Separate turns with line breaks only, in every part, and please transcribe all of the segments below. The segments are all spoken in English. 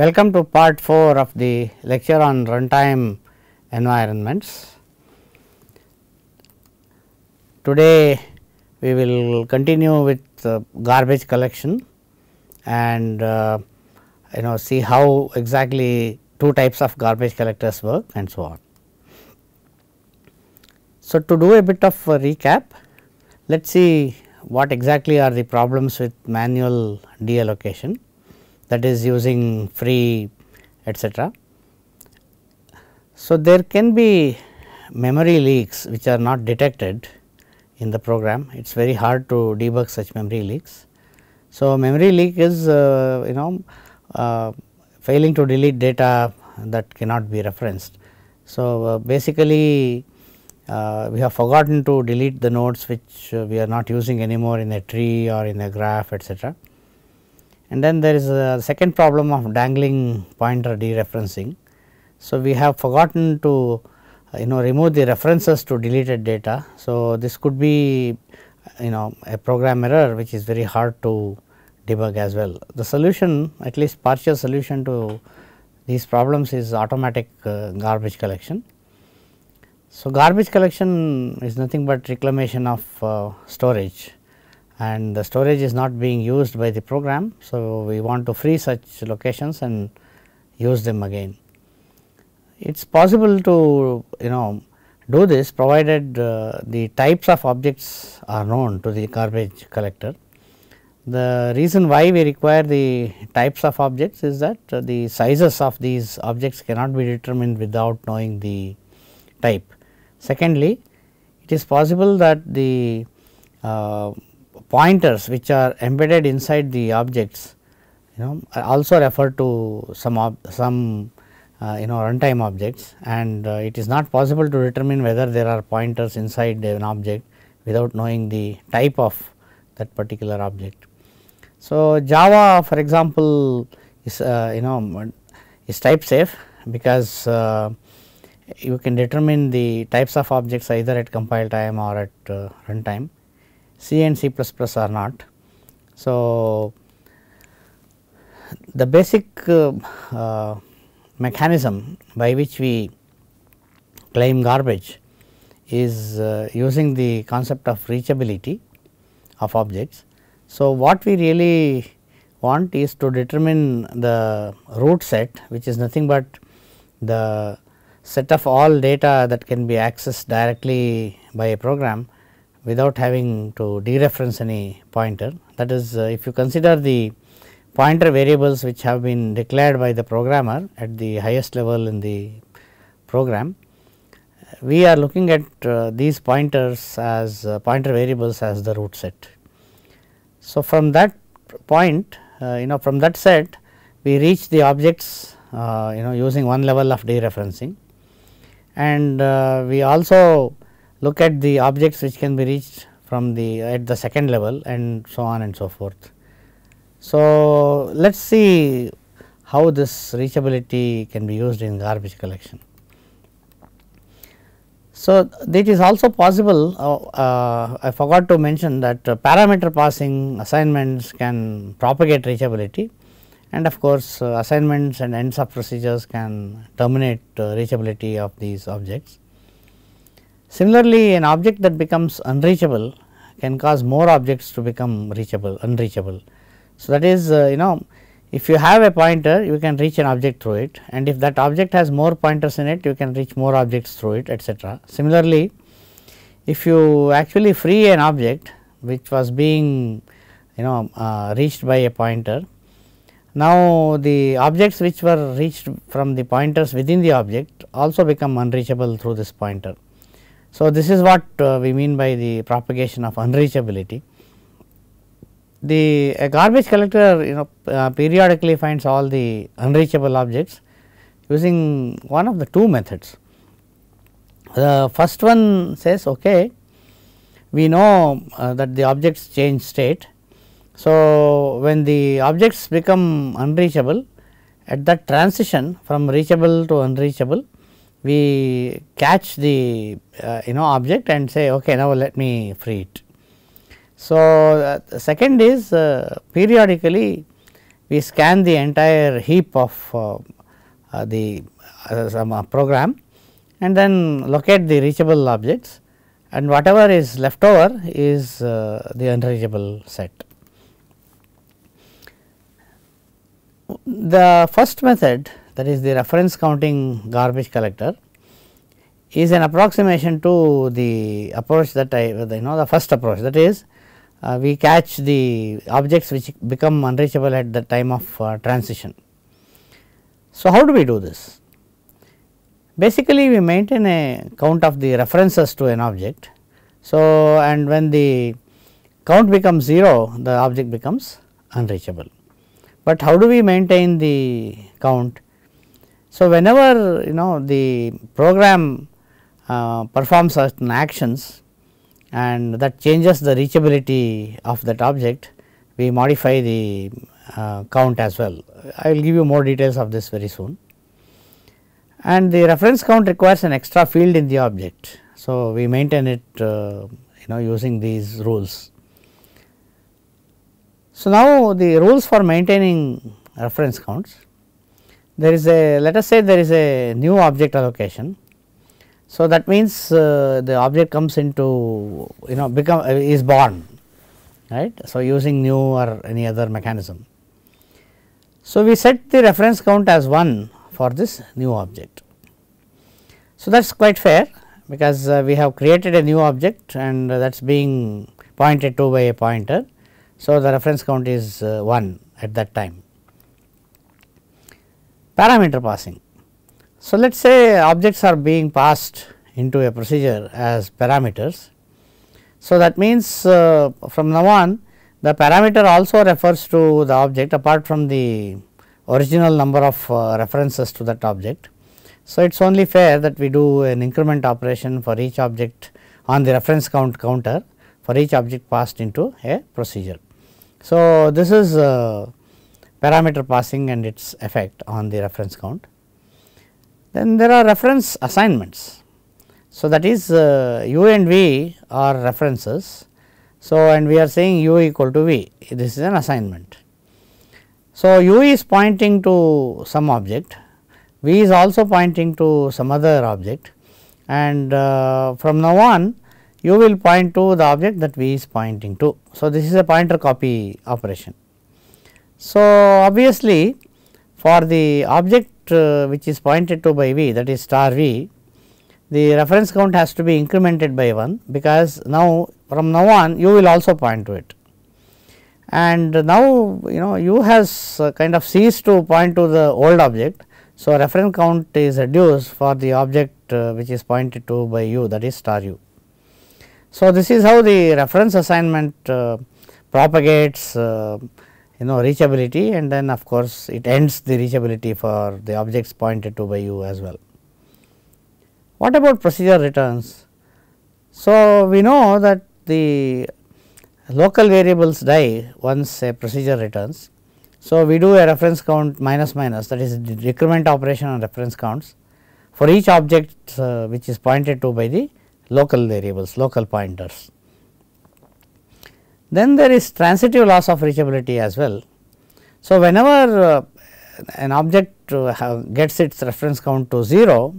Welcome to part 4 of the lecture on runtime environments. Today we will continue with uh, garbage collection and uh, you know see how exactly two types of garbage collectors work and so on. So, to do a bit of a recap let us see what exactly are the problems with manual deallocation that is using free etc. So, there can be memory leaks which are not detected in the program it is very hard to debug such memory leaks. So, memory leak is uh, you know uh, failing to delete data that cannot be referenced. So, uh, basically uh, we have forgotten to delete the nodes which uh, we are not using anymore in a tree or in a graph etc. And then there is a second problem of dangling pointer dereferencing. So, we have forgotten to uh, you know remove the references to deleted data. So, this could be you know a program error which is very hard to debug as well. The solution at least partial solution to these problems is automatic uh, garbage collection. So, garbage collection is nothing but reclamation of uh, storage and the storage is not being used by the program. So, we want to free such locations and use them again. It is possible to you know do this provided uh, the types of objects are known to the garbage collector. The reason why we require the types of objects is that uh, the sizes of these objects cannot be determined without knowing the type. Secondly, it is possible that the uh, pointers which are embedded inside the objects you know also refer to some some uh, you know runtime objects and uh, it is not possible to determine whether there are pointers inside an object without knowing the type of that particular object. So, Java for example is uh, you know is type safe because uh, you can determine the types of objects either at compile time or at uh, runtime C and C are not. So, the basic uh, uh, mechanism by which we claim garbage is uh, using the concept of reachability of objects. So, what we really want is to determine the root set which is nothing but the set of all data that can be accessed directly by a program without having to dereference any pointer. That is uh, if you consider the pointer variables which have been declared by the programmer at the highest level in the program, we are looking at uh, these pointers as uh, pointer variables as the root set. So, from that point uh, you know from that set we reach the objects uh, you know using one level of dereferencing and uh, we also look at the objects which can be reached from the at the second level and so on and so forth. So, let us see how this reachability can be used in garbage collection. So, it is also possible uh, uh, I forgot to mention that uh, parameter passing assignments can propagate reachability and of course, uh, assignments and ends of procedures can terminate uh, reachability of these objects. Similarly, an object that becomes unreachable can cause more objects to become reachable unreachable. So, that is uh, you know if you have a pointer you can reach an object through it and if that object has more pointers in it you can reach more objects through it etc. Similarly, if you actually free an object which was being you know uh, reached by a pointer. Now, the objects which were reached from the pointers within the object also become unreachable through this pointer. So, this is what uh, we mean by the propagation of unreachability. The garbage collector you know uh, periodically finds all the unreachable objects using one of the two methods. The first one says okay, we know uh, that the objects change state. So, when the objects become unreachable at that transition from reachable to unreachable we catch the uh, you know object and say okay now let me free it. So, uh, the second is uh, periodically we scan the entire heap of uh, uh, the uh, some program and then locate the reachable objects and whatever is left over is the unreachable set. The first method that is the reference counting garbage collector is an approximation to the approach that I you know the first approach that is uh, we catch the objects which become unreachable at the time of uh, transition. So, how do we do this? Basically, we maintain a count of the references to an object. So, and when the count becomes 0, the object becomes unreachable. But how do we maintain the count? So, whenever you know the program uh, performs certain actions and that changes the reachability of that object, we modify the uh, count as well. I will give you more details of this very soon. And the reference count requires an extra field in the object. So, we maintain it uh, you know using these rules. So, now the rules for maintaining reference counts there is a let us say there is a new object allocation. So, that means uh, the object comes into you know become uh, is born right. So, using new or any other mechanism. So, we set the reference count as 1 for this new object. So, that is quite fair because uh, we have created a new object and that is being pointed to by a pointer. So, the reference count is uh, 1 at that time parameter passing. So, let us say objects are being passed into a procedure as parameters. So, that means uh, from now on the parameter also refers to the object apart from the original number of uh, references to that object. So, it is only fair that we do an increment operation for each object on the reference count counter for each object passed into a procedure. So, this is uh, parameter passing and its effect on the reference count. Then there are reference assignments. So, that is uh, u and v are references. So, and we are saying u equal to v this is an assignment. So, u is pointing to some object v is also pointing to some other object and uh, from now on you will point to the object that v is pointing to. So, this is a pointer copy operation. So, obviously, for the object uh, which is pointed to by v that is star v, the reference count has to be incremented by 1 because now from now on you will also point to it. And now you know u has uh, kind of ceased to point to the old object. So, reference count is reduced for the object uh, which is pointed to by u that is star u. So, this is how the reference assignment uh, propagates uh, you know reachability and then of course, it ends the reachability for the objects pointed to by you as well. What about procedure returns? So, we know that the local variables die once a procedure returns. So, we do a reference count minus minus that is decrement operation on reference counts for each object uh, which is pointed to by the local variables, local pointers. Then there is transitive loss of reachability as well. So, whenever uh, an object uh, gets its reference count to 0,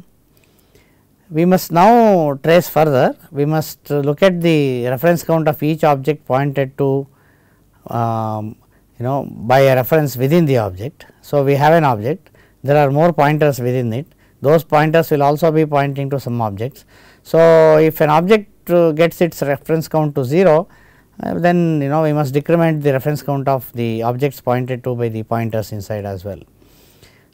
we must now trace further, we must look at the reference count of each object pointed to um, you know by a reference within the object. So, we have an object, there are more pointers within it, those pointers will also be pointing to some objects. So, if an object uh, gets its reference count to 0, uh, then you know we must decrement the reference count of the objects pointed to by the pointers inside as well.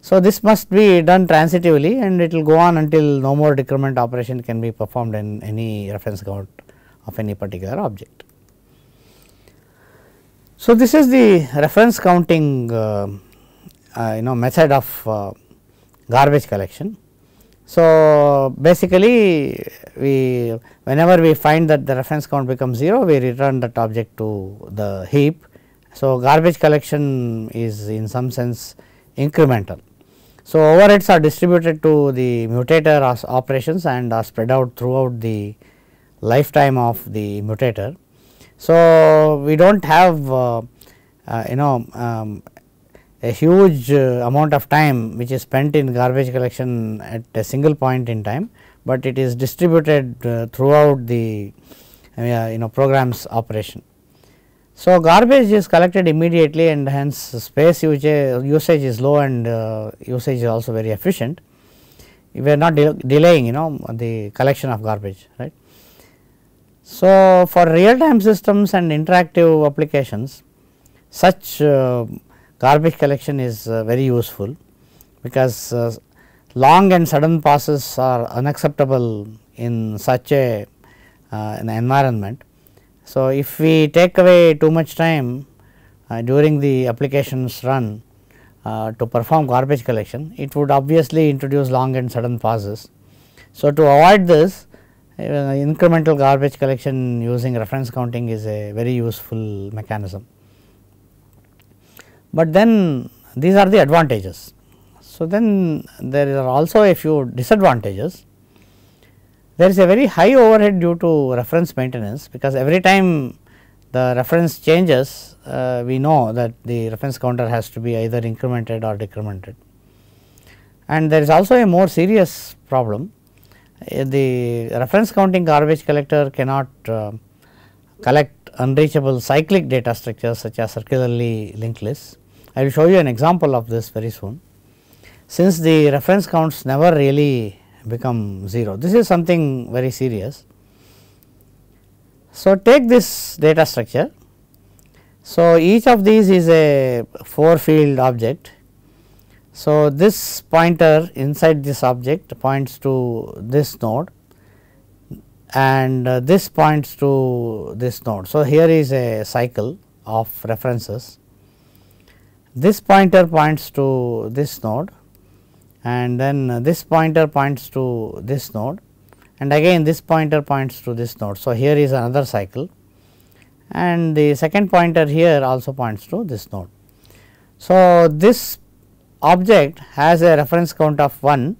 So, this must be done transitively and it will go on until no more decrement operation can be performed in any reference count of any particular object. So, this is the reference counting uh, uh, you know method of uh, garbage collection. So, basically we whenever we find that the reference count becomes 0 we return that object to the heap. So, garbage collection is in some sense incremental. So, overheads are distributed to the mutator operations and are spread out throughout the lifetime of the mutator. So, we do not have uh, uh, you know um, a huge uh, amount of time which is spent in garbage collection at a single point in time, but it is distributed uh, throughout the uh, you know programs operation. So, garbage is collected immediately and hence space usage, usage is low and uh, usage is also very efficient. We are not de delaying you know the collection of garbage right. So, for real time systems and interactive applications such uh, garbage collection is uh, very useful because uh, long and sudden passes are unacceptable in such a uh, an environment. So, if we take away too much time uh, during the application's run uh, to perform garbage collection, it would obviously introduce long and sudden passes. So, to avoid this uh, incremental garbage collection using reference counting is a very useful mechanism but then these are the advantages. So, then there are also a few disadvantages. There is a very high overhead due to reference maintenance because every time the reference changes uh, we know that the reference counter has to be either incremented or decremented. And there is also a more serious problem uh, the reference counting garbage collector cannot uh, collect unreachable cyclic data structures such as circularly linked lists I will show you an example of this very soon. Since the reference counts never really become 0, this is something very serious. So, take this data structure. So, each of these is a 4 field object. So, this pointer inside this object points to this node and uh, this points to this node. So, here is a cycle of references this pointer points to this node and then this pointer points to this node and again this pointer points to this node. So, here is another cycle and the second pointer here also points to this node. So, this object has a reference count of 1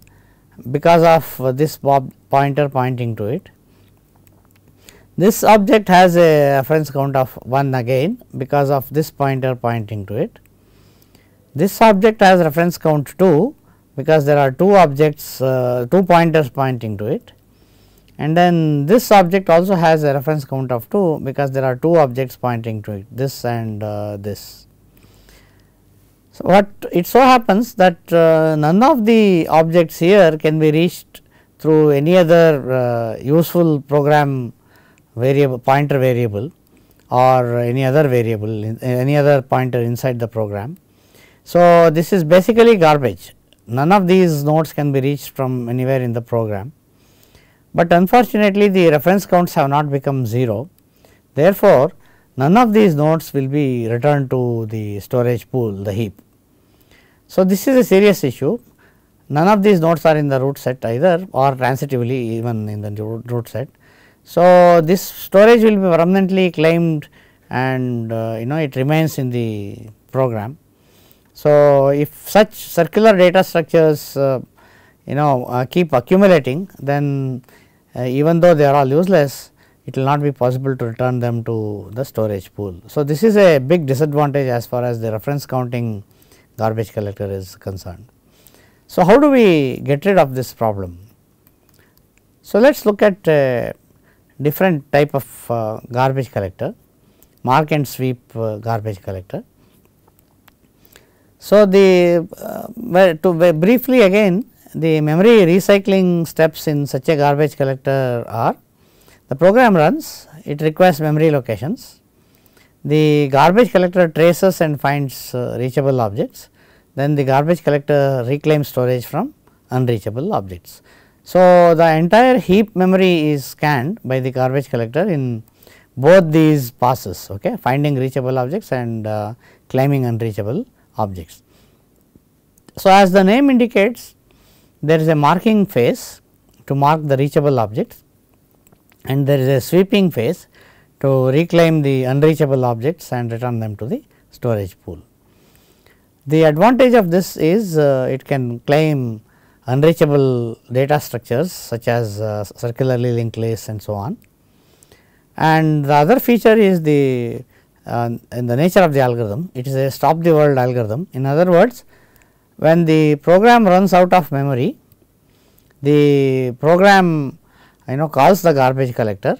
because of this pointer pointing to it. This object has a reference count of 1 again because of this pointer pointing to it this object has reference count 2 because there are two objects, uh, two pointers pointing to it and then this object also has a reference count of 2 because there are two objects pointing to it this and uh, this. So, what it so happens that uh, none of the objects here can be reached through any other uh, useful program variable pointer variable or any other variable any other pointer inside the program. So, this is basically garbage none of these nodes can be reached from anywhere in the program, but unfortunately the reference counts have not become 0. Therefore, none of these nodes will be returned to the storage pool the heap. So, this is a serious issue none of these nodes are in the root set either or transitively even in the root set. So, this storage will be permanently claimed and uh, you know it remains in the program. So, if such circular data structures uh, you know uh, keep accumulating then uh, even though they are all useless it will not be possible to return them to the storage pool. So, this is a big disadvantage as far as the reference counting garbage collector is concerned. So, how do we get rid of this problem? So, let us look at uh, different type of uh, garbage collector, mark and sweep uh, garbage collector. So, the uh, to briefly again the memory recycling steps in such a garbage collector are the program runs it requests memory locations the garbage collector traces and finds uh, reachable objects then the garbage collector reclaims storage from unreachable objects. So, the entire heap memory is scanned by the garbage collector in both these passes okay finding reachable objects and uh, claiming unreachable objects. So, as the name indicates there is a marking phase to mark the reachable objects and there is a sweeping phase to reclaim the unreachable objects and return them to the storage pool. The advantage of this is uh, it can claim unreachable data structures such as uh, circularly linked lists and so on. And the other feature is the uh, in the nature of the algorithm, it is a stop the world algorithm. In other words, when the program runs out of memory, the program you know calls the garbage collector.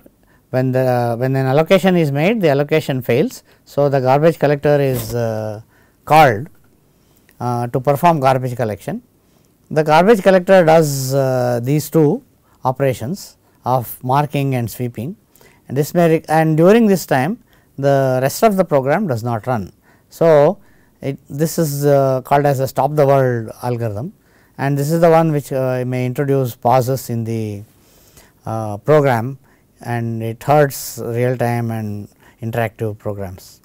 When the when an allocation is made, the allocation fails. So, the garbage collector is uh, called uh, to perform garbage collection. The garbage collector does uh, these two operations of marking and sweeping and this may and during this time the rest of the program does not run. So, it, this is uh, called as a stop the world algorithm and this is the one which uh, may introduce pauses in the uh, program and it hurts real time and interactive programs.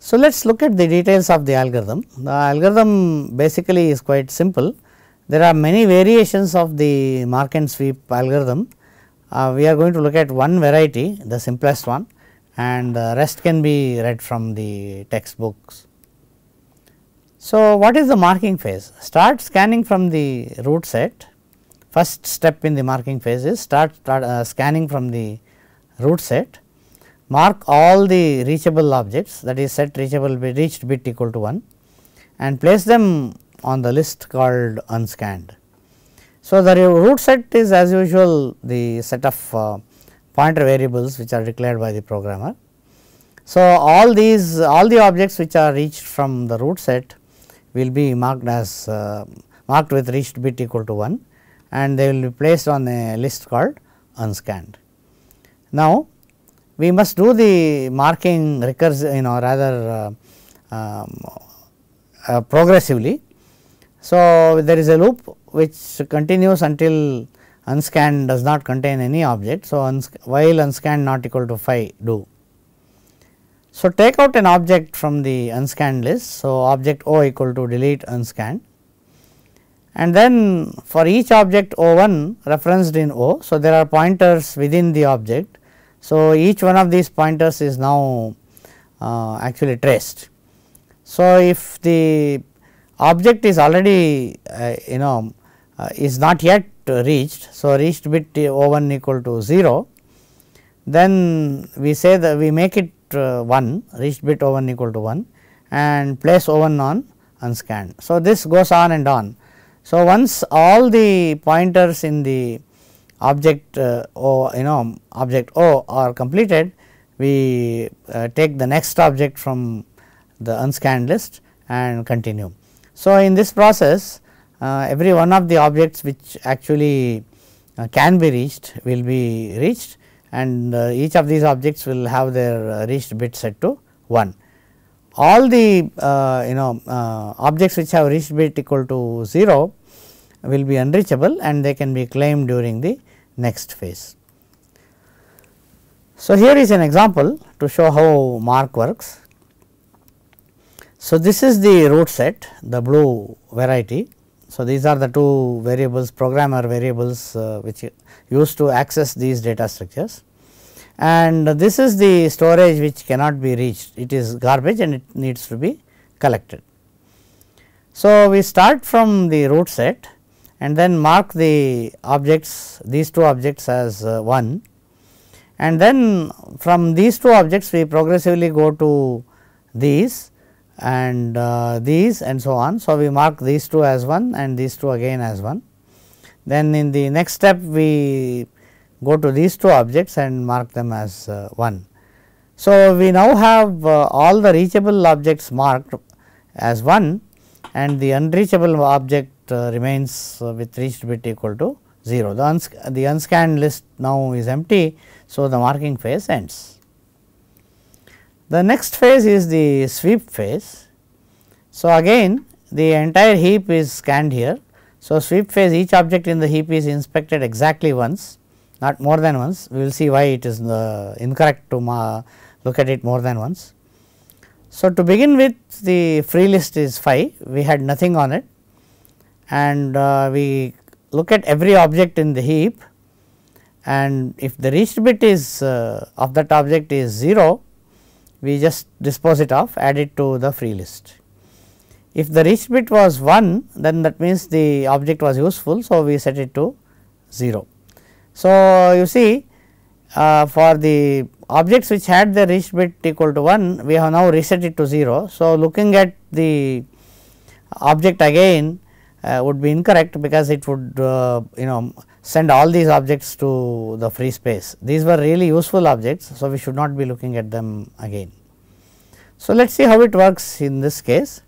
So, let us look at the details of the algorithm. The algorithm basically is quite simple. There are many variations of the Mark and sweep algorithm uh, we are going to look at one variety the simplest one and the uh, rest can be read from the textbooks. So, what is the marking phase? Start scanning from the root set. First step in the marking phase is start, start uh, scanning from the root set. Mark all the reachable objects that is set reachable be reached bit equal to 1 and place them on the list called unscanned. So, the root set is as usual the set of uh, pointer variables which are declared by the programmer. So, all these all the objects which are reached from the root set will be marked as uh, marked with reached bit equal to 1 and they will be placed on a list called unscanned. Now, we must do the marking recurs you know rather uh, um, uh, progressively. So, there is a loop which continues until unscanned does not contain any object. So, uns while unscanned not equal to phi do. So, take out an object from the unscanned list. So, object O equal to delete unscanned and then for each object O 1 referenced in O. So, there are pointers within the object. So, each one of these pointers is now uh, actually traced. So, if the object is already uh, you know uh, is not yet reached. So, reached bit O 1 equal to 0, then we say that we make it uh, 1 reached bit O 1 equal to 1 and place O 1 on unscanned. So, this goes on and on. So, once all the pointers in the object uh, O you know object O are completed, we uh, take the next object from the unscanned list and continue. So, in this process uh, every one of the objects which actually uh, can be reached will be reached and uh, each of these objects will have their reached bit set to 1. All the you know objects which have reached bit equal to 0 will be unreachable and they can be claimed during the next phase. So, here is an example to show how mark works. So, this is the root set the blue variety so, these are the two variables programmer variables uh, which used to access these data structures and this is the storage which cannot be reached it is garbage and it needs to be collected. So, we start from the root set and then mark the objects these two objects as uh, 1 and then from these two objects we progressively go to these and uh, these and so on. So, we mark these two as 1 and these two again as 1. Then in the next step we go to these two objects and mark them as uh, 1. So, we now have uh, all the reachable objects marked as 1 and the unreachable object uh, remains uh, with reached bit equal to 0. The, uns the unscanned list now is empty. So, the marking phase ends. The next phase is the sweep phase. So, again the entire heap is scanned here. So, sweep phase each object in the heap is inspected exactly once not more than once we will see why it is uh, incorrect to look at it more than once. So, to begin with the free list is 5 we had nothing on it and uh, we look at every object in the heap and if the reached bit is uh, of that object is 0 we just dispose it off add it to the free list. If the reach bit was 1 then that means the object was useful. So, we set it to 0. So, you see uh, for the objects which had the reach bit equal to 1 we have now reset it to 0. So, looking at the object again uh, would be incorrect because it would uh, you know send all these objects to the free space. These were really useful objects, so we should not be looking at them again. So, let us see how it works in this case.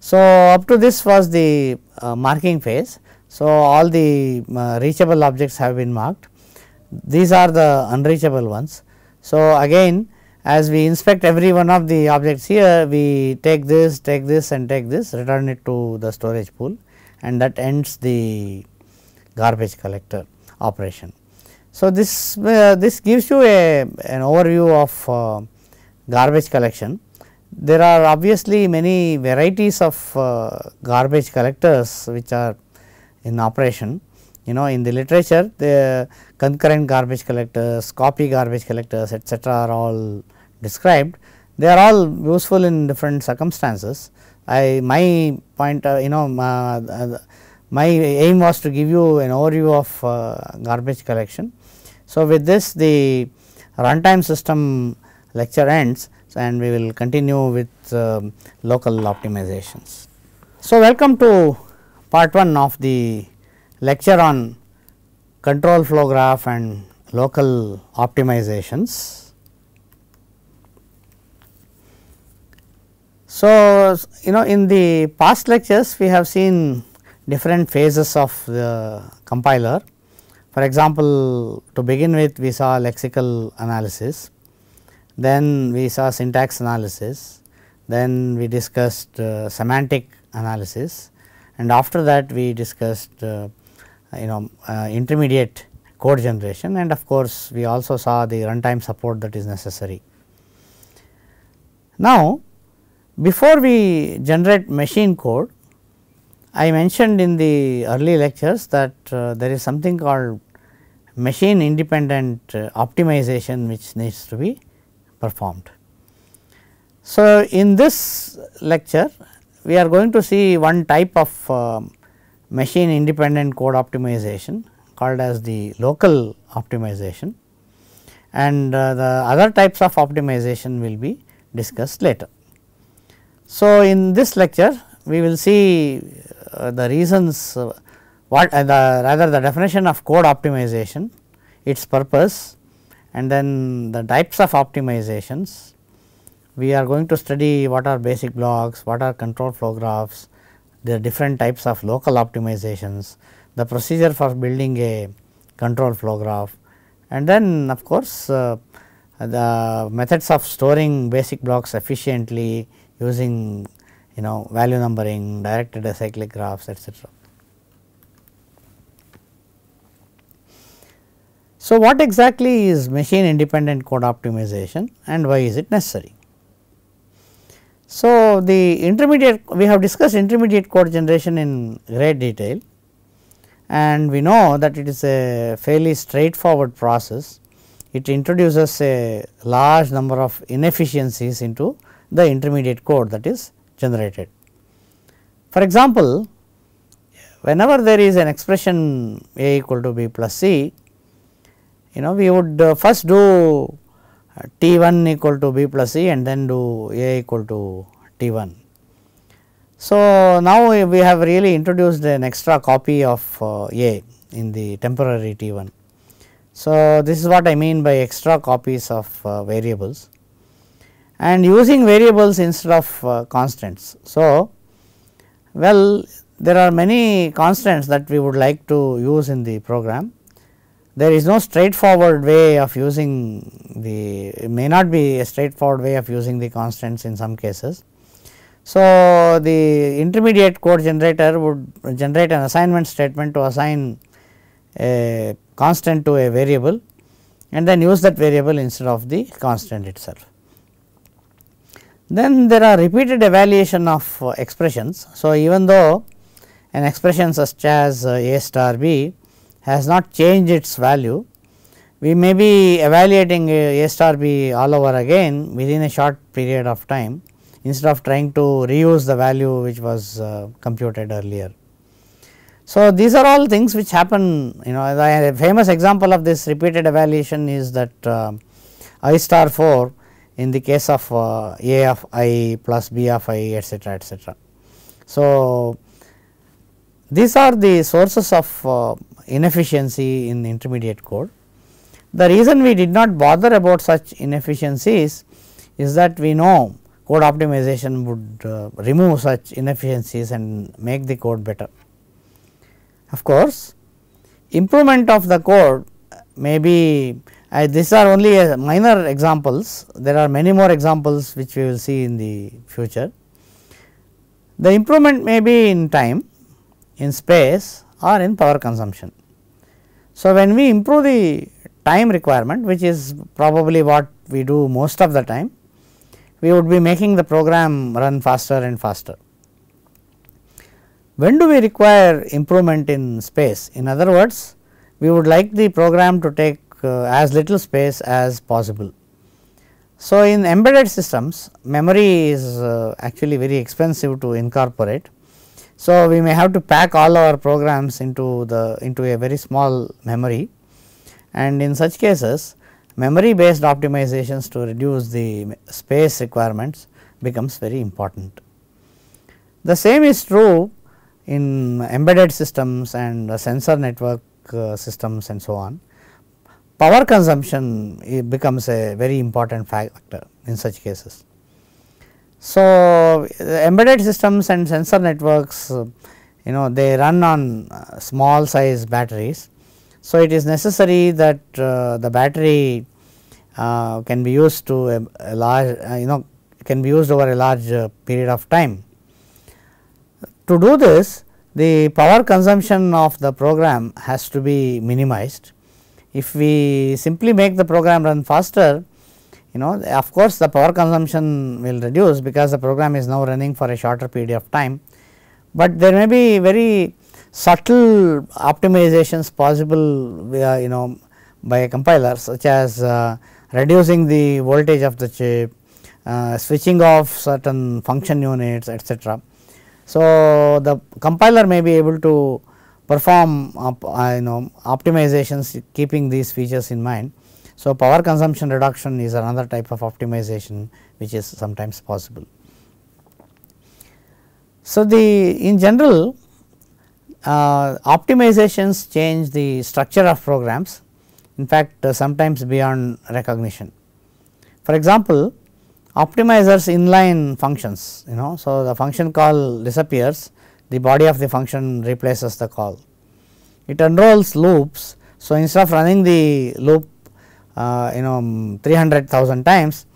So, up to this was the uh, marking phase. So, all the uh, reachable objects have been marked. These are the unreachable ones. So, again as we inspect every one of the objects here, we take this, take this and take this, return it to the storage pool and that ends the garbage collector operation. So, this uh, this gives you a an overview of uh, garbage collection. There are obviously many varieties of uh, garbage collectors which are in operation. You know in the literature the concurrent garbage collectors, copy garbage collectors etc., are all described. They are all useful in different circumstances. I my point uh, you know uh, uh, my aim was to give you an overview of uh, garbage collection. So, with this the runtime system lecture ends and we will continue with uh, local optimizations. So, welcome to part 1 of the lecture on control flow graph and local optimizations. So, you know in the past lectures we have seen different phases of the compiler. For example, to begin with we saw lexical analysis, then we saw syntax analysis, then we discussed uh, semantic analysis and after that we discussed uh, you know uh, intermediate code generation and of course, we also saw the runtime support that is necessary. Now, before we generate machine code I mentioned in the early lectures that uh, there is something called machine independent uh, optimization which needs to be performed. So, in this lecture we are going to see one type of uh, machine independent code optimization called as the local optimization and uh, the other types of optimization will be discussed later. So, in this lecture we will see uh, the reasons uh, what uh, the rather the definition of code optimization, its purpose and then the types of optimizations. We are going to study what are basic blocks, what are control flow graphs, the different types of local optimizations, the procedure for building a control flow graph and then of course, uh, the methods of storing basic blocks efficiently using you know value numbering, directed acyclic graphs etc. So, what exactly is machine independent code optimization and why is it necessary? So, the intermediate we have discussed intermediate code generation in great detail and we know that it is a fairly straightforward process. It introduces a large number of inefficiencies into the intermediate code that is generated. For example, whenever there is an expression A equal to B plus C, you know we would uh, first do uh, T 1 equal to B plus C and then do A equal to T 1. So, now we have really introduced an extra copy of uh, A in the temporary T 1. So, this is what I mean by extra copies of variables and using variables instead of uh, constants. So, well there are many constants that we would like to use in the program. There is no straightforward way of using the, it may not be a straightforward way of using the constants in some cases. So, the intermediate code generator would generate an assignment statement to assign a constant to a variable and then use that variable instead of the constant itself. Then there are repeated evaluation of uh, expressions. So, even though an expression such as uh, A star B has not changed its value, we may be evaluating uh, A star B all over again within a short period of time instead of trying to reuse the value which was uh, computed earlier. So, these are all things which happen you know the famous example of this repeated evaluation is that uh, I star 4 in the case of uh, a of i plus b of i etc., etc. So, these are the sources of uh, inefficiency in intermediate code. The reason we did not bother about such inefficiencies is that we know code optimization would uh, remove such inefficiencies and make the code better. Of course, improvement of the code may be uh, these are only uh, minor examples, there are many more examples which we will see in the future. The improvement may be in time, in space or in power consumption. So, when we improve the time requirement which is probably what we do most of the time, we would be making the program run faster and faster. When do we require improvement in space? In other words, we would like the program to take uh, as little space as possible. So, in embedded systems memory is uh, actually very expensive to incorporate. So, we may have to pack all our programs into the into a very small memory and in such cases memory based optimizations to reduce the space requirements becomes very important. The same is true in embedded systems and sensor network uh, systems and so on power consumption becomes a very important factor in such cases. So, embedded systems and sensor networks you know they run on uh, small size batteries. So, it is necessary that uh, the battery uh, can be used to a, a large uh, you know can be used over a large uh, period of time. To do this the power consumption of the program has to be minimized if we simply make the program run faster you know of course the power consumption will reduce because the program is now running for a shorter period of time, but there may be very subtle optimizations possible uh, you know by a compiler such as uh, reducing the voltage of the chip, uh, switching off certain function units etc. So, the compiler may be able to perform uh, you know optimizations keeping these features in mind. So, power consumption reduction is another type of optimization which is sometimes possible. So, the in general uh, optimizations change the structure of programs in fact uh, sometimes beyond recognition. For example, optimizers inline functions you know. So, the function call disappears the body of the function replaces the call. It enrolls loops. So, instead of running the loop uh, you know 300,000 times,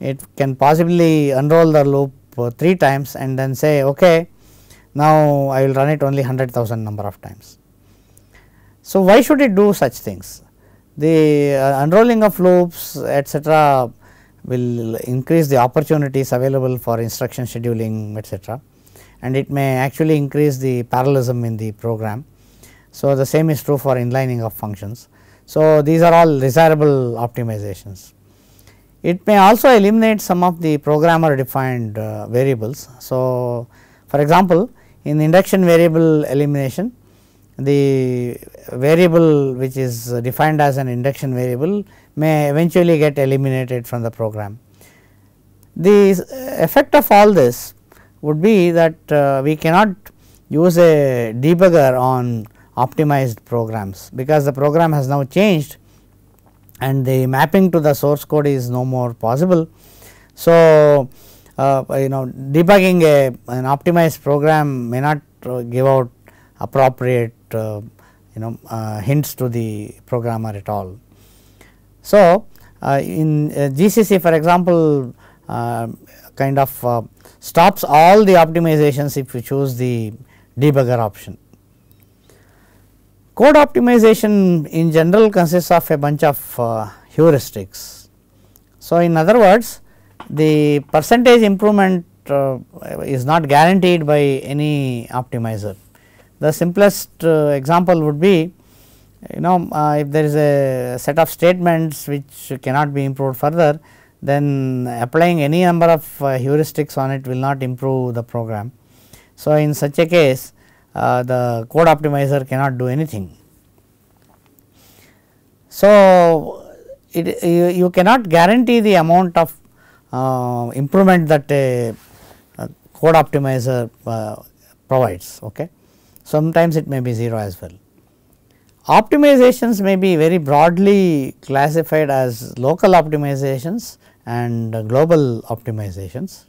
it can possibly enroll the loop uh, 3 times and then say okay, now I will run it only 100,000 number of times. So, why should it do such things? The uh, unrolling of loops etc., will increase the opportunities available for instruction scheduling etc and it may actually increase the parallelism in the program. So, the same is true for inlining of functions. So, these are all desirable optimizations. It may also eliminate some of the programmer defined uh, variables. So, for example, in induction variable elimination, the variable which is defined as an induction variable may eventually get eliminated from the program. The uh, effect of all this would be that uh, we cannot use a debugger on optimized programs because the program has now changed and the mapping to the source code is no more possible. So, uh, you know debugging a, an optimized program may not uh, give out appropriate uh, you know uh, hints to the programmer at all. So, uh, in GCC for example, kind of stops all the optimizations if you choose the debugger option. Code optimization in general consists of a bunch of uh, heuristics. So, in other words the percentage improvement uh, is not guaranteed by any optimizer. The simplest uh, example would be you know uh, if there is a set of statements which cannot be improved further then applying any number of uh, heuristics on it will not improve the program. So, in such a case uh, the code optimizer cannot do anything. So, it, you, you cannot guarantee the amount of uh, improvement that a, a code optimizer uh, provides. Okay. Sometimes it may be 0 as well. Optimizations may be very broadly classified as local optimizations and uh, global optimizations.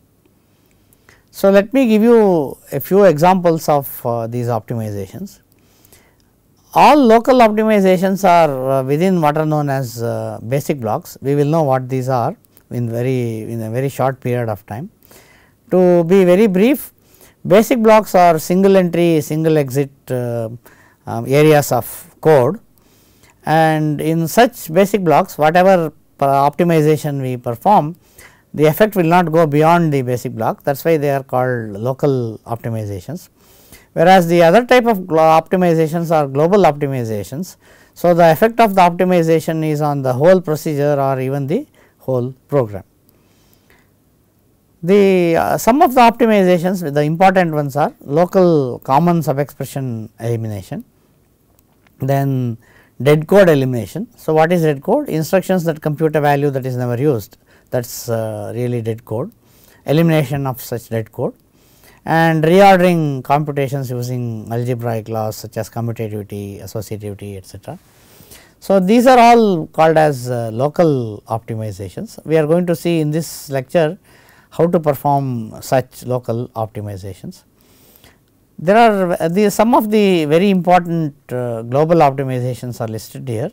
So, let me give you a few examples of uh, these optimizations. All local optimizations are uh, within what are known as uh, basic blocks. We will know what these are in very in a very short period of time. To be very brief, basic blocks are single entry, single exit uh, um, areas of code and in such basic blocks whatever optimization we perform the effect will not go beyond the basic block that is why they are called local optimizations. Whereas, the other type of optimizations are global optimizations. So, the effect of the optimization is on the whole procedure or even the whole program. The uh, some of the optimizations the important ones are local common sub expression elimination, then dead code elimination. So, what is dead code? Instructions that compute a value that is never used that is uh, really dead code, elimination of such dead code and reordering computations using algebraic laws such as commutativity, associativity etc. So, these are all called as uh, local optimizations. We are going to see in this lecture how to perform such local optimizations. There are uh, the some of the very important uh, global optimizations are listed here.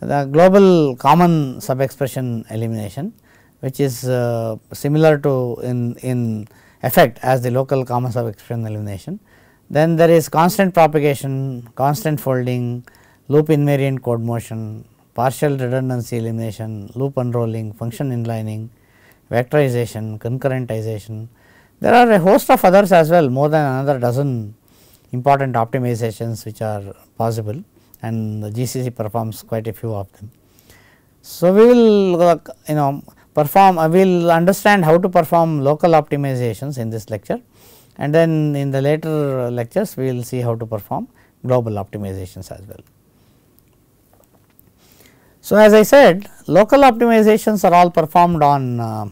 The global common sub expression elimination which is uh, similar to in, in effect as the local common sub expression elimination. Then there is constant propagation, constant folding, loop invariant code motion, partial redundancy elimination, loop unrolling, function inlining, vectorization, concurrentization, there are a host of others as well more than another dozen important optimizations which are possible and the GCC performs quite a few of them. So, we will you know perform uh, we will understand how to perform local optimizations in this lecture and then in the later lectures we will see how to perform global optimizations as well. So, as I said local optimizations are all performed on uh,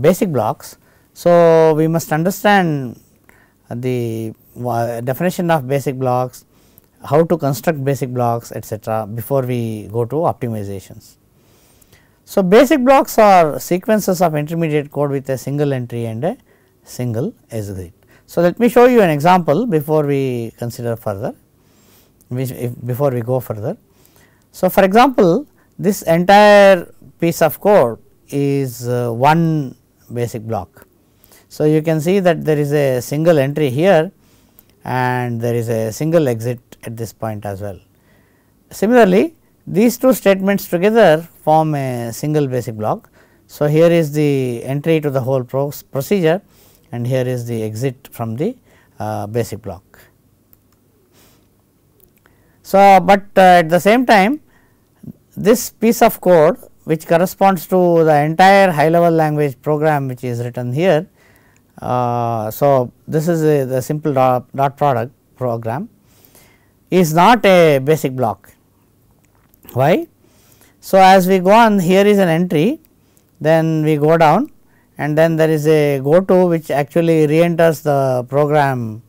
basic blocks so, we must understand the definition of basic blocks, how to construct basic blocks etc., before we go to optimizations. So, basic blocks are sequences of intermediate code with a single entry and a single exit. So, let me show you an example before we consider further before we go further. So, for example, this entire piece of code is uh, one basic block so, you can see that there is a single entry here and there is a single exit at this point as well. Similarly, these two statements together form a single basic block. So, here is the entry to the whole procedure and here is the exit from the uh, basic block. So, but uh, at the same time this piece of code which corresponds to the entire high level language program which is written here uh, so, this is a, the simple dot, dot product program is not a basic block. Why? So, as we go on here is an entry then we go down and then there is a go to which actually re-enters the program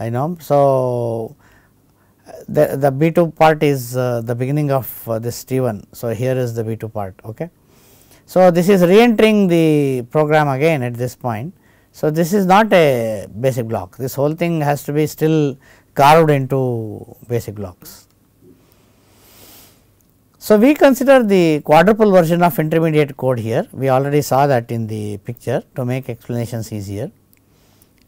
you know. So, the, the B 2 part is uh, the beginning of uh, this T 1. So, here is the B 2 part. Okay. So, this is re-entering the program again at this point so, this is not a basic block, this whole thing has to be still carved into basic blocks. So, we consider the quadruple version of intermediate code here, we already saw that in the picture to make explanations easier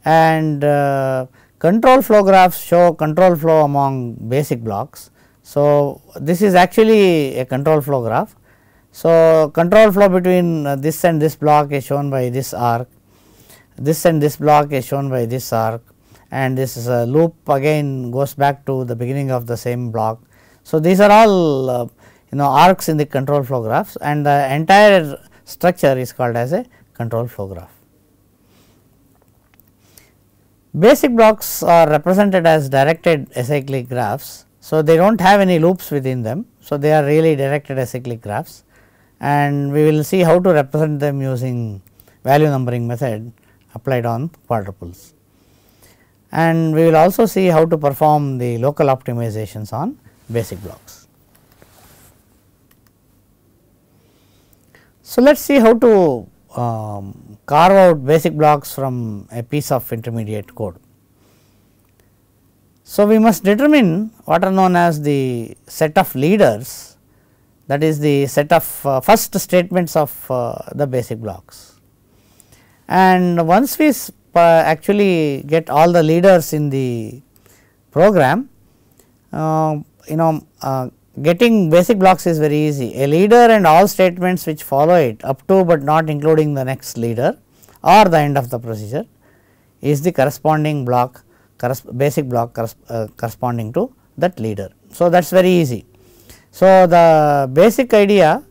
and uh, control flow graphs show control flow among basic blocks. So, this is actually a control flow graph. So, control flow between uh, this and this block is shown by this arc this and this block is shown by this arc and this is a loop again goes back to the beginning of the same block. So, these are all uh, you know arcs in the control flow graphs and the entire structure is called as a control flow graph. Basic blocks are represented as directed acyclic graphs. So, they do not have any loops within them. So, they are really directed acyclic graphs and we will see how to represent them using value numbering method applied on quadruples. And we will also see how to perform the local optimizations on basic blocks. So, let us see how to um, carve out basic blocks from a piece of intermediate code. So, we must determine what are known as the set of leaders that is the set of uh, first statements of uh, the basic blocks. And once we actually get all the leaders in the program, uh, you know uh, getting basic blocks is very easy. A leader and all statements which follow it up to but not including the next leader or the end of the procedure is the corresponding block basic block uh, corresponding to that leader. So, that is very easy. So, the basic idea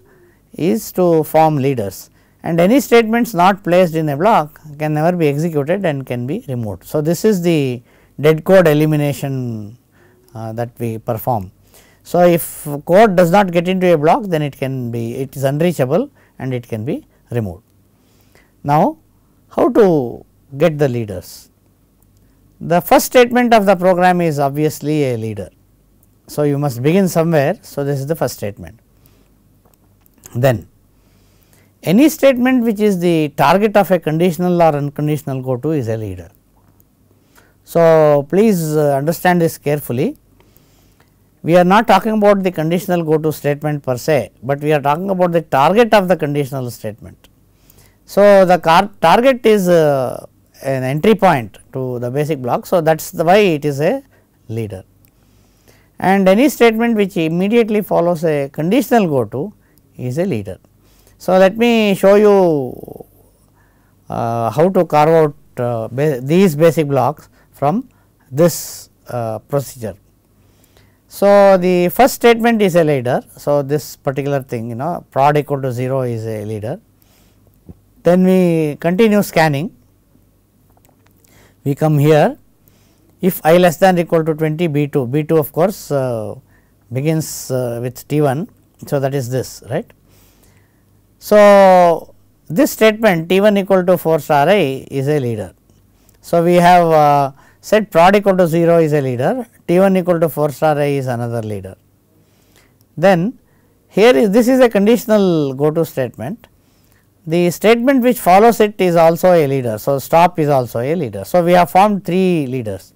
is to form leaders and any statements not placed in a block can never be executed and can be removed. So, this is the dead code elimination uh, that we perform. So, if code does not get into a block then it can be it is unreachable and it can be removed. Now, how to get the leaders? The first statement of the program is obviously a leader. So, you must begin somewhere. So, this is the first statement. Then any statement which is the target of a conditional or unconditional go to is a leader. So, please uh, understand this carefully. We are not talking about the conditional go to statement per se, but we are talking about the target of the conditional statement. So, the target is uh, an entry point to the basic block. So, that is the why it is a leader and any statement which immediately follows a conditional go to is a leader. So, let me show you uh, how to carve out uh, ba these basic blocks from this uh, procedure. So, the first statement is a leader. So, this particular thing you know prod equal to 0 is a leader. Then we continue scanning, we come here if i less than equal to 20 b 2, b 2 of course uh, begins uh, with t 1. So, that is this right so, this statement T 1 equal to 4 star is a leader. So, we have uh, said prod equal to 0 is a leader, T 1 equal to 4 star is another leader. Then here is this is a conditional go to statement. The statement which follows it is also a leader. So, stop is also a leader. So, we have formed 3 leaders.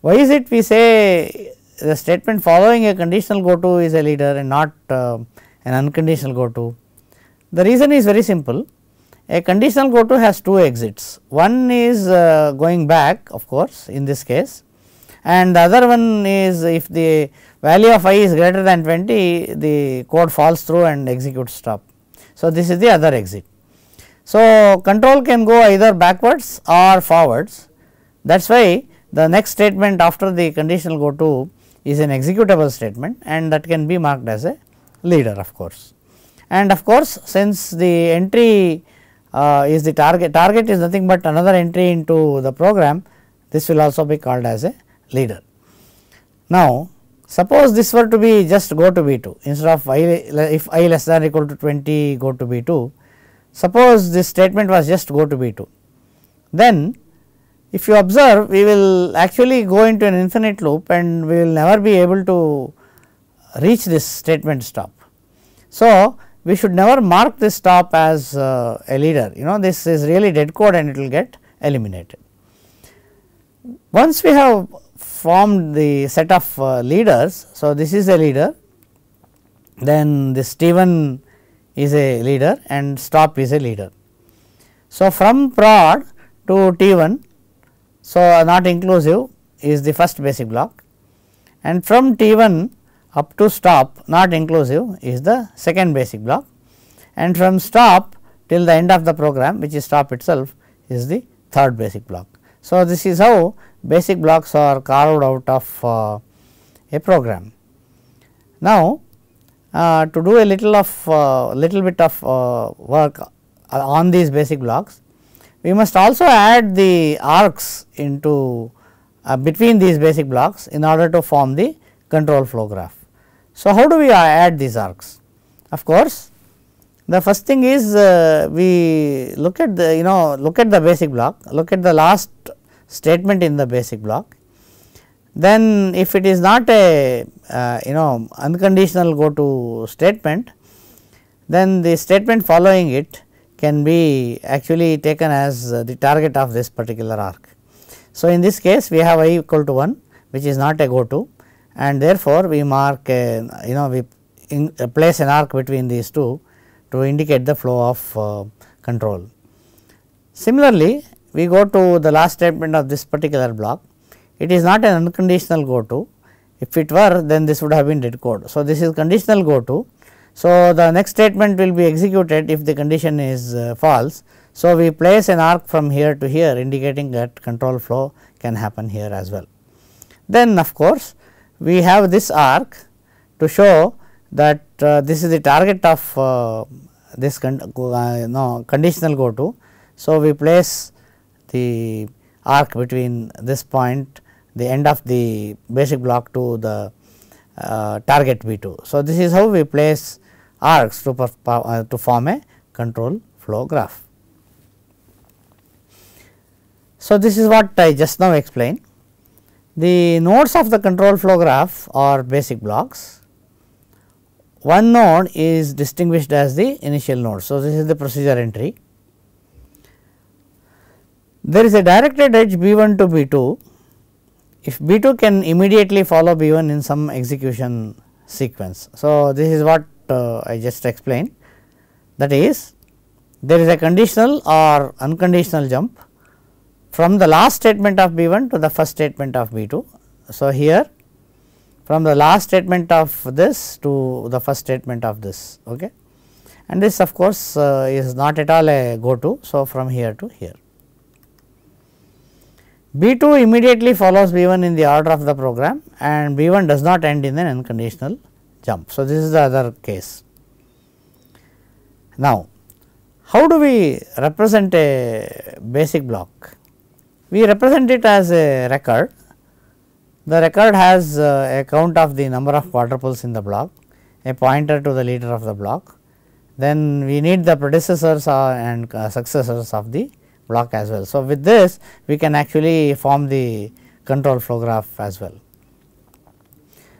Why is it we say the statement following a conditional go to is a leader and not uh, an unconditional go to? The reason is very simple a conditional goto has two exits one is uh, going back of course in this case and the other one is if the value of i is greater than 20 the code falls through and executes stop. So, this is the other exit. So, control can go either backwards or forwards that is why the next statement after the conditional go to is an executable statement and that can be marked as a leader of course and of course, since the entry uh, is the target, target is nothing but another entry into the program, this will also be called as a leader. Now, suppose this were to be just go to B 2 instead of i if i less than equal to 20 go to B 2, suppose this statement was just go to B 2, then if you observe we will actually go into an infinite loop and we will never be able to reach this statement stop. So, we should never mark this stop as uh, a leader you know this is really dead code and it will get eliminated. Once we have formed the set of uh, leaders, so this is a leader then this T1 is a leader and stop is a leader. So, from prod to T1 so not inclusive is the first basic block and from T1 up to stop not inclusive is the second basic block and from stop till the end of the program which is stop itself is the third basic block. So, this is how basic blocks are carved out of uh, a program. Now, uh, to do a little of uh, little bit of uh, work on these basic blocks, we must also add the arcs into uh, between these basic blocks in order to form the control flow graph. So, how do we add these arcs? Of course, the first thing is uh, we look at the you know look at the basic block, look at the last statement in the basic block. Then if it is not a uh, you know unconditional go to statement, then the statement following it can be actually taken as uh, the target of this particular arc. So, in this case we have i equal to 1 which is not a go to and therefore, we mark a, you know we in, place an arc between these two to indicate the flow of uh, control. Similarly, we go to the last statement of this particular block, it is not an unconditional go to, if it were then this would have been dead code. So, this is conditional go to. So, the next statement will be executed if the condition is uh, false. So, we place an arc from here to here indicating that control flow can happen here as well. Then of course, we have this arc to show that uh, this is the target of uh, this con uh, no, conditional go to. So, we place the arc between this point the end of the basic block to the uh, target B 2. So, this is how we place arcs to, uh, to form a control flow graph. So, this is what I just now explained. The nodes of the control flow graph are basic blocks. One node is distinguished as the initial node. So, this is the procedure entry. There is a directed edge B 1 to B 2. If B 2 can immediately follow B 1 in some execution sequence. So, this is what uh, I just explained that is there is a conditional or unconditional jump from the last statement of B1 to the first statement of B2. So, here from the last statement of this to the first statement of this okay. and this of course, uh, is not at all a go to. So, from here to here. B2 immediately follows B1 in the order of the program and B1 does not end in an unconditional jump. So, this is the other case. Now, how do we represent a basic block? we represent it as a record. The record has uh, a count of the number of quadruples in the block, a pointer to the leader of the block. Then we need the predecessors uh, and uh, successors of the block as well. So, with this we can actually form the control flow graph as well.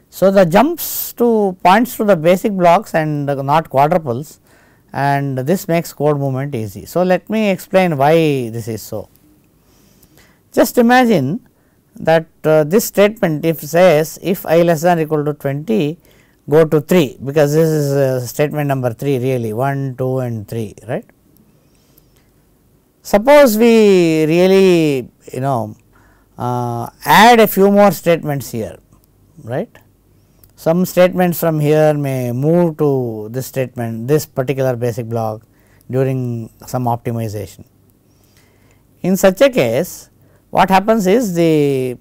So, the jumps to points to the basic blocks and not quadruples and this makes code movement easy. So, let me explain why this is so. Just imagine that uh, this statement if says if i less than equal to 20 go to 3 because this is uh, statement number 3 really 1, 2 and 3 right. Suppose we really you know uh, add a few more statements here right. Some statements from here may move to this statement this particular basic block during some optimization. In such a case what happens is the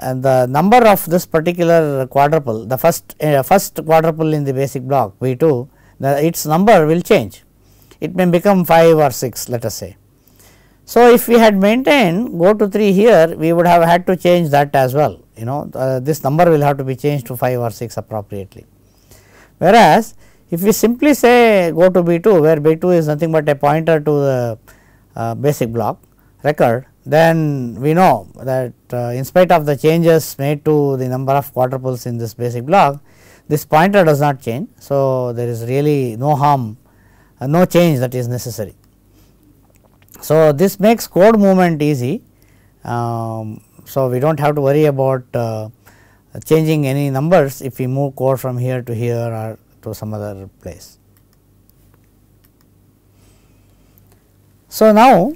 and uh, the number of this particular quadruple, the first uh, first quadruple in the basic block V 2, its number will change. It may become 5 or 6 let us say. So, if we had maintained go to 3 here, we would have had to change that as well, you know uh, this number will have to be changed to 5 or 6 appropriately. Whereas, if we simply say go to B 2, where B 2 is nothing but a pointer to the uh, basic block record, then we know that uh, in spite of the changes made to the number of quadruples in this basic block, this pointer does not change. So, there is really no harm, uh, no change that is necessary. So, this makes code movement easy. Um, so, we do not have to worry about uh, changing any numbers if we move code from here to here or to some other place. So, now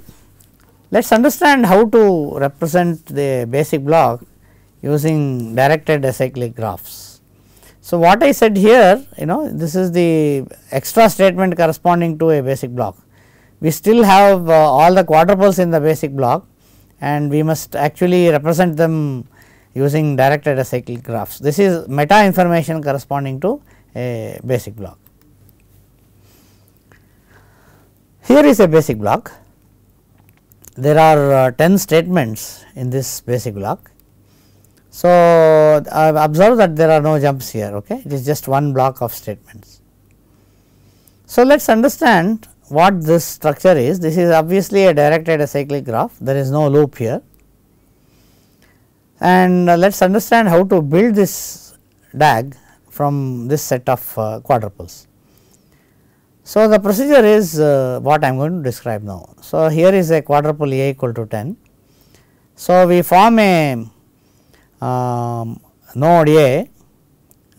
let us understand how to represent the basic block using directed acyclic graphs. So, what I said here you know this is the extra statement corresponding to a basic block. We still have uh, all the quadruples in the basic block and we must actually represent them using directed acyclic graphs. This is meta information corresponding to a basic block. Here is a basic block there are uh, 10 statements in this basic block. So, i uh, observe that there are no jumps here okay it is just one block of statements. So, let us understand what this structure is this is obviously a directed acyclic graph there is no loop here and uh, let us understand how to build this DAG from this set of uh, quadruples. So, the procedure is uh, what I am going to describe now. So, here is a quadruple A equal to 10. So, we form a um, node A,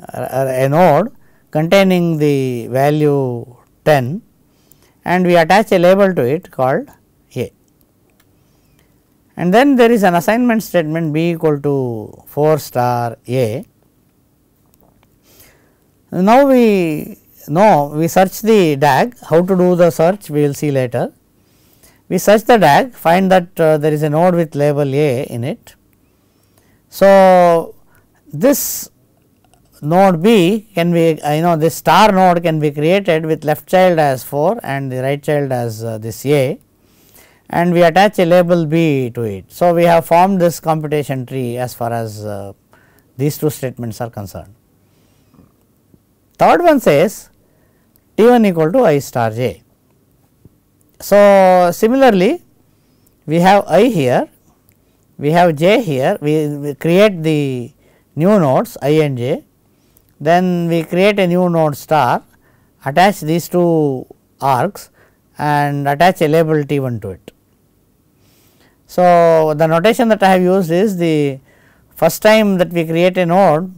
uh, a node containing the value 10 and we attach a label to it called A. And then there is an assignment statement B equal to 4 star A. Now, we no we search the DAG, how to do the search we will see later. We search the DAG, find that uh, there is a node with label A in it. So, this node B can be uh, you know this star node can be created with left child as 4 and the right child as uh, this A and we attach a label B to it. So, we have formed this computation tree as far as uh, these two statements are concerned. Third one says T 1 equal to i star j. So, similarly, we have i here, we have j here, we, we create the new nodes i and j, then we create a new node star, attach these two arcs and attach a label T 1 to it. So, the notation that I have used is the first time that we create a node,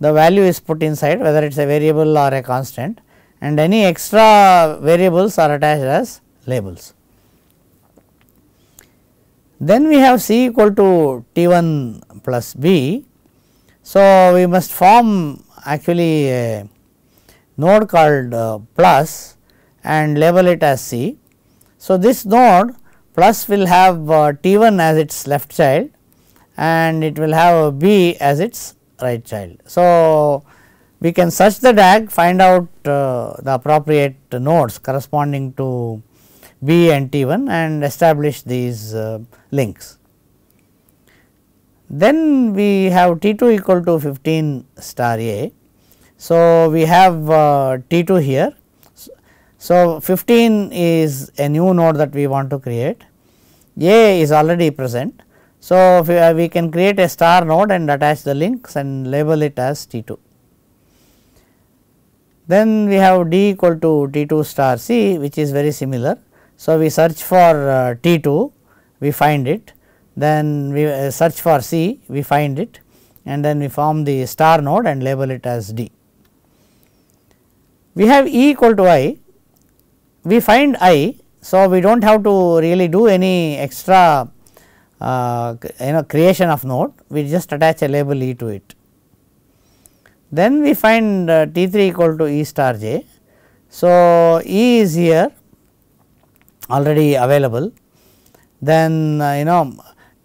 the value is put inside whether it is a variable or a constant and any extra variables are attached as labels. Then we have C equal to T 1 plus B. So, we must form actually a node called uh, plus and label it as C. So, this node plus will have uh, T 1 as its left child and it will have B as its right child. So, we can search the DAG find out uh, the appropriate nodes corresponding to B and T1 and establish these uh, links. Then we have T2 equal to 15 star A. So, we have uh, T2 here. So, 15 is a new node that we want to create, A is already present. So, we, uh, we can create a star node and attach the links and label it as T2. Then we have D equal to T 2 star C which is very similar. So, we search for uh, T 2 we find it then we uh, search for C we find it and then we form the star node and label it as D. We have E equal to I we find I. So, we do not have to really do any extra uh, you know creation of node we just attach a label E to it. Then we find uh, T 3 equal to E star j. So, E is here already available then uh, you know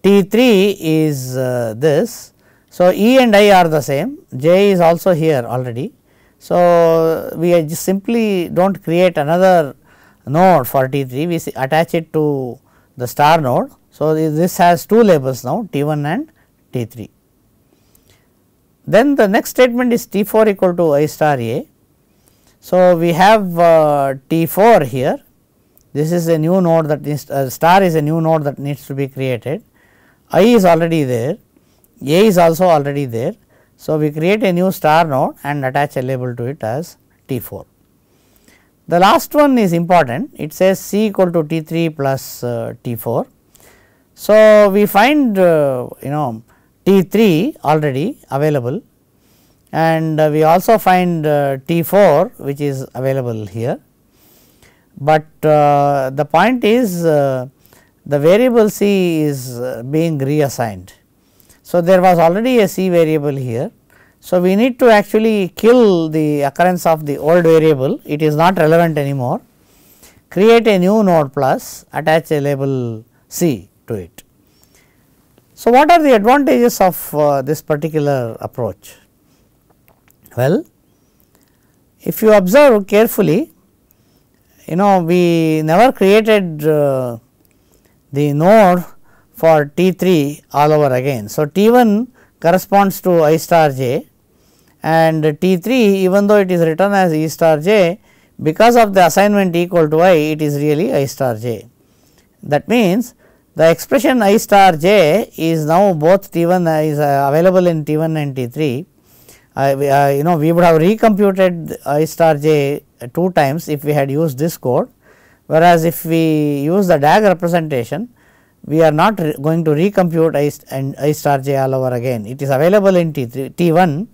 T 3 is uh, this. So, E and I are the same j is also here already. So, we simply do not create another node for T 3 we attach it to the star node. So, this has two labels now T 1 and T 3. Then the next statement is T 4 equal to I star A. So, we have uh, T 4 here this is a new node that is uh, star is a new node that needs to be created. I is already there, A is also already there. So, we create a new star node and attach a label to it as T 4. The last one is important it says C equal to T 3 plus uh, T 4. So, we find uh, you know T 3 already available and uh, we also find uh, T 4 which is available here. But uh, the point is the variable C is being reassigned. So, there was already a C variable here. So, we need to actually kill the occurrence of the old variable it is not relevant anymore create a new node plus attach a label C to it. So, what are the advantages of uh, this particular approach? Well, if you observe carefully, you know we never created uh, the node for T 3 all over again. So, T 1 corresponds to I star j and T 3 even though it is written as E star j because of the assignment equal to i it is really I star j. That means, the expression I star j is now both T 1 uh, is uh, available in T 1 and T 3. Uh, you know we would have recomputed I star j uh, 2 times if we had used this code whereas if we use the DAG representation we are not going to recompute I, and I star j all over again it is available in T 3 T 1.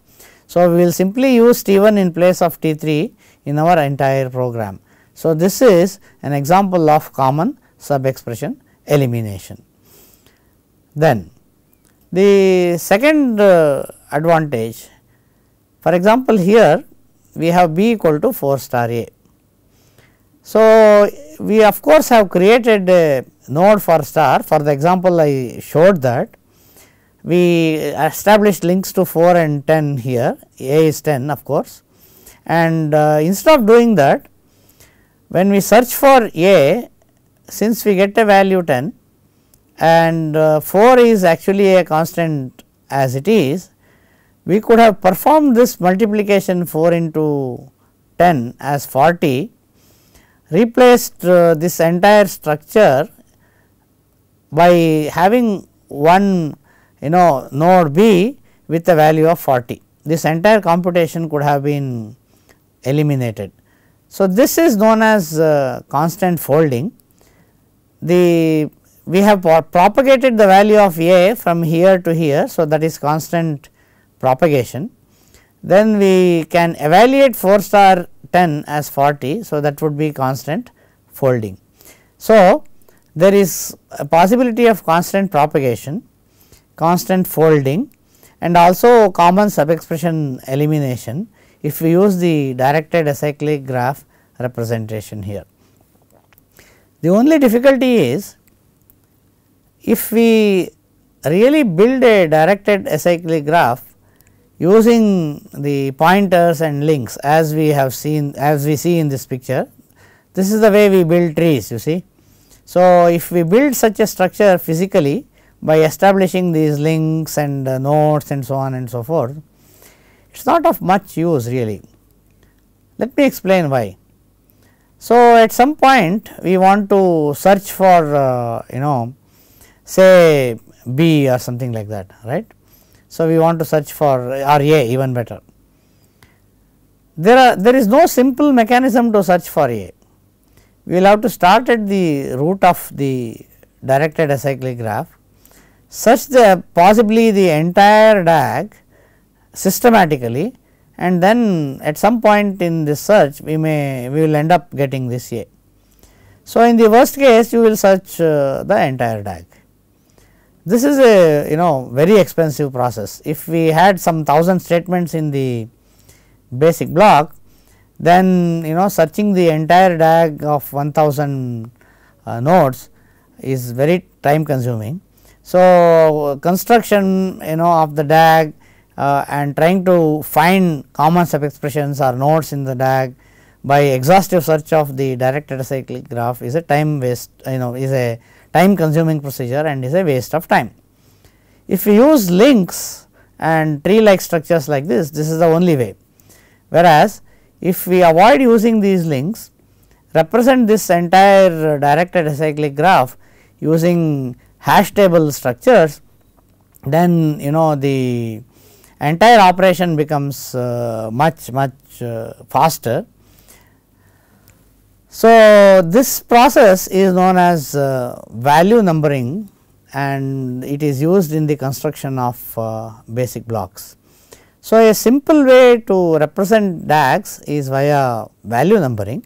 So, we will simply use T 1 in place of T 3 in our entire program. So, this is an example of common sub expression elimination. Then the second uh, advantage for example, here we have B equal to 4 star A. So, we of course have created a node for star for the example I showed that we established links to 4 and 10 here A is 10 of course and uh, instead of doing that when we search for A since we get a value 10 and uh, 4 is actually a constant as it is, we could have performed this multiplication 4 into 10 as 40, replaced uh, this entire structure by having one you know node b with a value of 40. This entire computation could have been eliminated. So, this is known as uh, constant folding the we have propagated the value of A from here to here. So, that is constant propagation. Then we can evaluate 4 star 10 as 40. So, that would be constant folding. So, there is a possibility of constant propagation, constant folding and also common sub-expression elimination if we use the directed acyclic graph representation here. The only difficulty is if we really build a directed acyclic graph using the pointers and links as we have seen as we see in this picture. This is the way we build trees you see. So, if we build such a structure physically by establishing these links and uh, nodes and so on and so forth, it is not of much use really. Let me explain why. So, at some point we want to search for uh, you know say B or something like that right. So, we want to search for or A even better. There are there is no simple mechanism to search for A. We will have to start at the root of the directed acyclic graph such that possibly the entire DAG systematically and then at some point in this search we may we will end up getting this A. So, in the worst case you will search uh, the entire DAG. This is a you know very expensive process. If we had some thousand statements in the basic block, then you know searching the entire DAG of 1000 uh, nodes is very time consuming. So, construction you know of the DAG uh, and trying to find common sub expressions or nodes in the DAG by exhaustive search of the directed tetracyclic graph is a time waste you know is a time consuming procedure and is a waste of time. If we use links and tree like structures like this, this is the only way. Whereas, if we avoid using these links, represent this entire directed tetracyclic graph using hash table structures, then you know the entire operation becomes uh, much much uh, faster. So, this process is known as uh, value numbering and it is used in the construction of uh, basic blocks. So, a simple way to represent DAX is via value numbering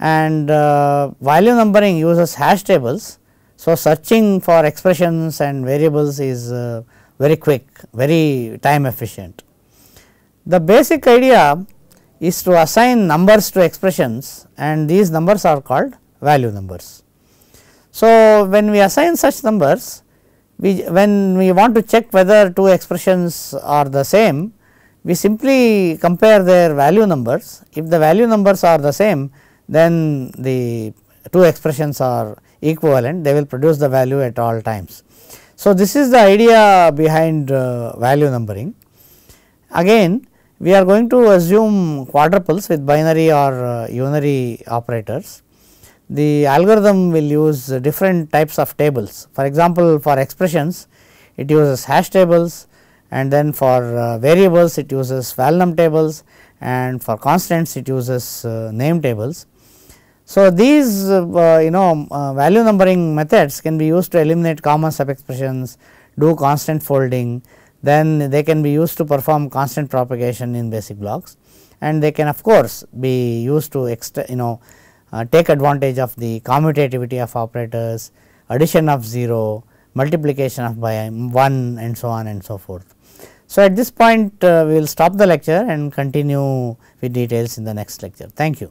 and uh, value numbering uses hash tables. So, searching for expressions and variables is uh, very quick, very time efficient. The basic idea is to assign numbers to expressions and these numbers are called value numbers. So, when we assign such numbers, we when we want to check whether two expressions are the same, we simply compare their value numbers. If the value numbers are the same, then the two expressions are equivalent, they will produce the value at all times. So, this is the idea behind uh, value numbering. Again we are going to assume quadruples with binary or uh, unary operators. The algorithm will use different types of tables. For example, for expressions it uses hash tables and then for uh, variables it uses valnum tables and for constants it uses uh, name tables. So, these uh, you know uh, value numbering methods can be used to eliminate common sub expressions, do constant folding, then they can be used to perform constant propagation in basic blocks and they can of course be used to extra you know uh, take advantage of the commutativity of operators, addition of 0, multiplication of by 1 and so on and so forth. So, at this point uh, we will stop the lecture and continue with details in the next lecture. Thank you.